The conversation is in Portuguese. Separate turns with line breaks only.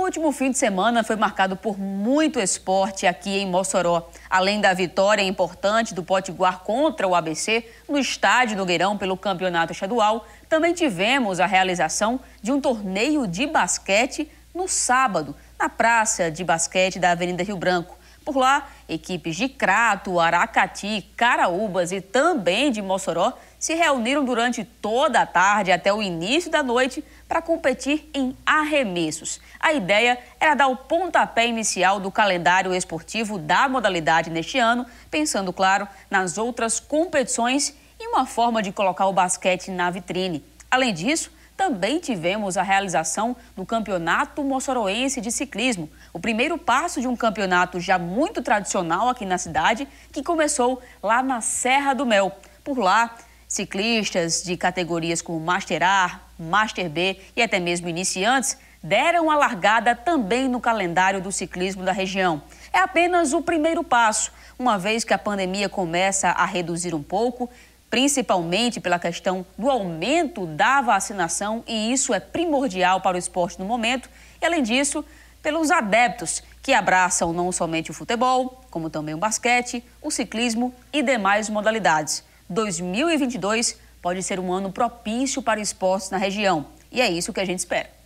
O último fim de semana foi marcado por muito esporte aqui em Mossoró. Além da vitória importante do Potiguar contra o ABC no estádio do pelo Campeonato Estadual, também tivemos a realização de um torneio de basquete no sábado, na Praça de Basquete da Avenida Rio Branco. Por lá, equipes de Crato, Aracati, Caraúbas e também de Mossoró se reuniram durante toda a tarde até o início da noite para competir em arremessos. A ideia era dar o pontapé inicial do calendário esportivo da modalidade neste ano, pensando, claro, nas outras competições e uma forma de colocar o basquete na vitrine. Além disso, também tivemos a realização do Campeonato Mossoroense de Ciclismo, o primeiro passo de um campeonato já muito tradicional aqui na cidade, que começou lá na Serra do Mel. Por lá, ciclistas de categorias como Master A, Master B e até mesmo iniciantes deram a largada também no calendário do ciclismo da região. É apenas o primeiro passo, uma vez que a pandemia começa a reduzir um pouco principalmente pela questão do aumento da vacinação, e isso é primordial para o esporte no momento, e além disso, pelos adeptos que abraçam não somente o futebol, como também o basquete, o ciclismo e demais modalidades. 2022 pode ser um ano propício para esportes na região, e é isso que a gente espera.